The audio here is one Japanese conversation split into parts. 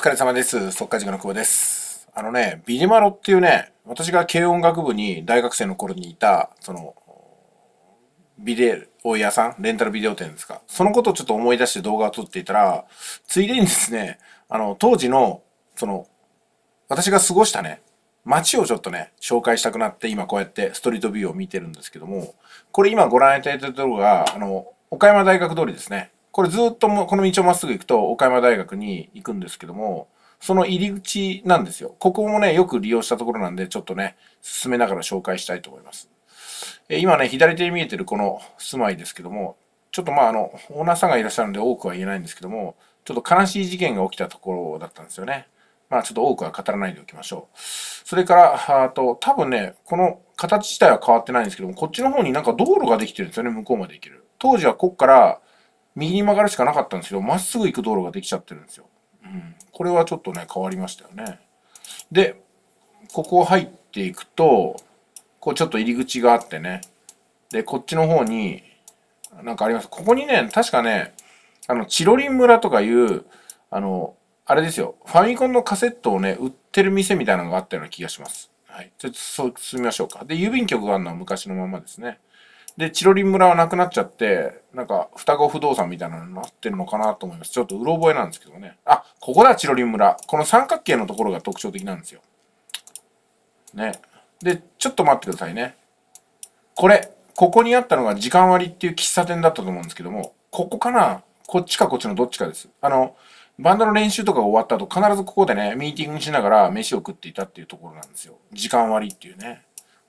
疲れ様です。即稼塾の久保です。あのね、ビリマロっていうね、私が軽音楽部に大学生の頃にいた、その、ビデオ屋さんレンタルビデオ店ですかそのことをちょっと思い出して動画を撮っていたら、ついでにですね、あの、当時の、その、私が過ごしたね、街をちょっとね、紹介したくなって、今こうやってストリートビューを見てるんですけども、これ今ご覧いただいたところが、あの、岡山大学通りですね。これずっともこの道をまっすぐ行くと岡山大学に行くんですけども、その入り口なんですよ。ここもね、よく利用したところなんで、ちょっとね、進めながら紹介したいと思います。え今ね、左手に見えてるこの住まいですけども、ちょっとまあ、あの、オーナーさんがいらっしゃるんで多くは言えないんですけども、ちょっと悲しい事件が起きたところだったんですよね。まあ、ちょっと多くは語らないでおきましょう。それから、あと、多分ね、この形自体は変わってないんですけども、こっちの方になんか道路ができてるんですよね、向こうまで行ける。当時はこっから、右に曲がるしかなかったんですけど、まっすぐ行く道路ができちゃってるんですよ。うん。これはちょっとね、変わりましたよね。で、ここ入っていくと、こうちょっと入り口があってね。で、こっちの方に、なんかあります。ここにね、確かね、あの、チロリン村とかいう、あの、あれですよ、ファミコンのカセットをね、売ってる店みたいなのがあったような気がします。はい。ちょっと進みましょうか。で、郵便局があるのは昔のままですね。で、チロリン村はなくなっちゃって、なんか、双子不動産みたいなのになってるのかなと思います。ちょっとうろ覚えなんですけどね。あ、ここだ、チロリン村。この三角形のところが特徴的なんですよ。ね。で、ちょっと待ってくださいね。これ、ここにあったのが時間割っていう喫茶店だったと思うんですけども、ここかなこっちかこっちのどっちかです。あの、バンドの練習とかが終わった後、必ずここでね、ミーティングしながら飯を食っていたっていうところなんですよ。時間割っていうね。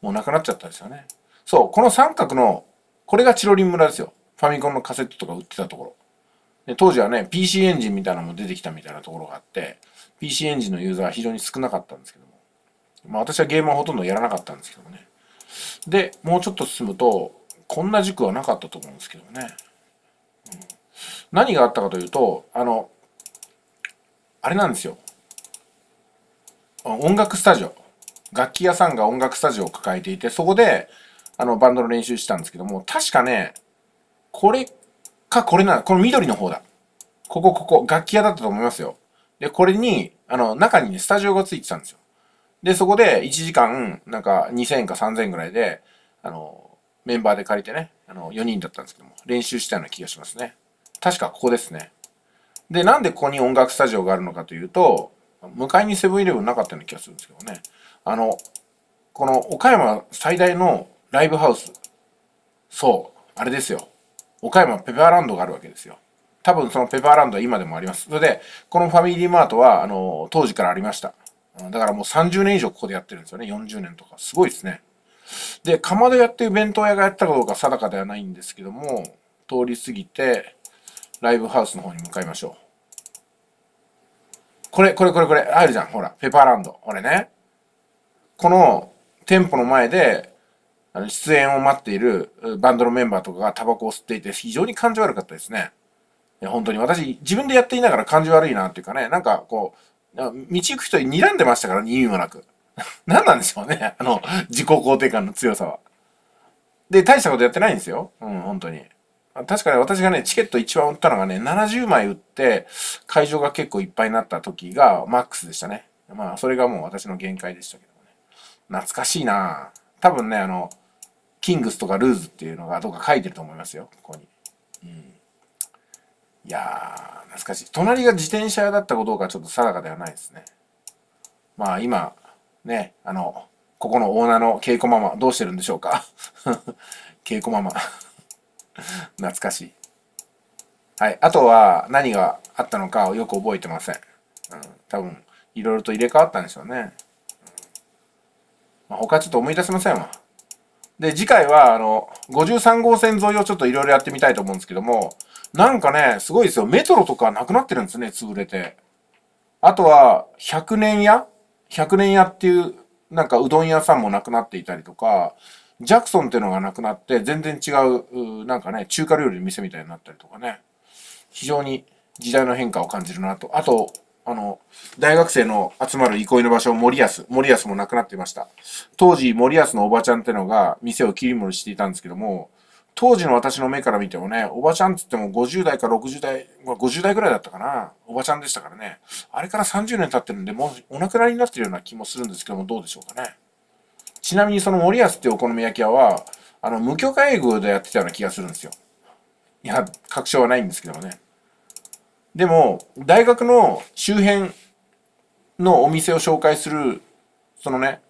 もうなくなっちゃったですよね。そう、この三角の、これがチロリン村ですよ。ファミコンのカセットとか売ってたところ。で当時はね、PC エンジンみたいなのも出てきたみたいなところがあって、PC エンジンのユーザーは非常に少なかったんですけども。まあ私はゲームはほとんどやらなかったんですけどもね。で、もうちょっと進むと、こんな塾はなかったと思うんですけどね。うん、何があったかというと、あの、あれなんですよ。音楽スタジオ。楽器屋さんが音楽スタジオを抱えていて、そこで、あの、バンドの練習したんですけども、確かね、これかこれな、この緑の方だ。ここ、ここ、楽器屋だったと思いますよ。で、これに、あの、中にね、スタジオがついてたんですよ。で、そこで1時間、なんか2000か3000ぐらいで、あの、メンバーで借りてね、あの、4人だったんですけども、練習したような気がしますね。確かここですね。で、なんでここに音楽スタジオがあるのかというと、向かいにセブンイレブンなかったような気がするんですけどね。あの、この岡山最大のライブハウス。そう、あれですよ。岡山ペパーランドがあるわけですよ。多分そのペパーランドは今でもあります。それで、このファミリーマートは、あの、当時からありました。だからもう30年以上ここでやってるんですよね。40年とか。すごいですね。で、かまどやってる弁当屋がやったかどうか定かではないんですけども、通り過ぎて、ライブハウスの方に向かいましょう。これ、これ、これ、これ、あるじゃん。ほら、ペパーランド。これね。この店舗の前で、あの、出演を待っているバンドのメンバーとかがタバコを吸っていて、非常に感じ悪かったですね。本当に私、自分でやっていながら感じ悪いなっていうかね、なんかこう、道行く人に睨んでましたからね、意味もなく。何なんでしょうね、あの、自己肯定感の強さは。で、大したことやってないんですよ。うん、本当に。確かに私がね、チケット一番売ったのがね、70枚売って、会場が結構いっぱいになった時がマックスでしたね。まあ、それがもう私の限界でしたけどね。懐かしいな多分ね、あの、キングスとかルーズっていうのがどうか書いてると思いますよ、ここに。うん。いやー、懐かしい。隣が自転車屋だったかどうかちょっと定かではないですね。まあ今、ね、あの、ここのオーナーの稽古ママ、どうしてるんでしょうか稽古 ママ 懐かしい。はい。あとは、何があったのかをよく覚えてません。うん。多分、いろいろと入れ替わったんでしょうね。まあ、他ちょっと思い出せませんわ。で、次回は、あの、53号線沿いをちょっといろいろやってみたいと思うんですけども、なんかね、すごいですよ。メトロとかなくなってるんですね、潰れて。あとは、100年屋 ?100 年屋っていう、なんかうどん屋さんもなくなっていたりとか、ジャクソンっていうのがなくなって、全然違う、なんかね、中華料理の店みたいになったりとかね。非常に時代の変化を感じるなと。あと、あの、大学生の集まる憩いの場所、森安。森安もなくなっていました。当時、森安のおばちゃんってのが店を切り盛りしていたんですけども、当時の私の目から見てもね、おばちゃんつっても50代か60代、50代ぐらいだったかな。おばちゃんでしたからね。あれから30年経ってるんで、もうお亡くなりになってるような気もするんですけども、どうでしょうかね。ちなみにその森安っていうお好み焼き屋は、あの、無許可営業でやってたような気がするんですよ。いや、確証はないんですけどもね。でも、大学の周辺のお店を紹介する、そのね、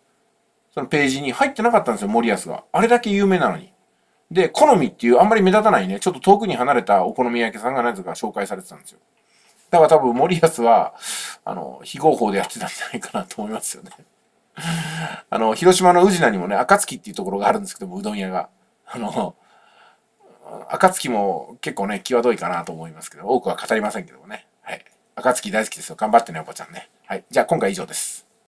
そのページに入ってなかったんですよ、森保が。あれだけ有名なのに。で、好みっていうあんまり目立たないね、ちょっと遠くに離れたお好み焼き屋さんが何故か紹介されてたんですよ。だから多分森保は、あの、非合法でやってたんじゃないかなと思いますよね。あの、広島の宇品にもね、暁っていうところがあるんですけども、うどん屋が。あの、暁も結構ね、際どいかなと思いますけど、多くは語りませんけどもね。はい。暁大好きですよ。頑張ってね、おばちゃんね。はい。じゃあ今回以上です。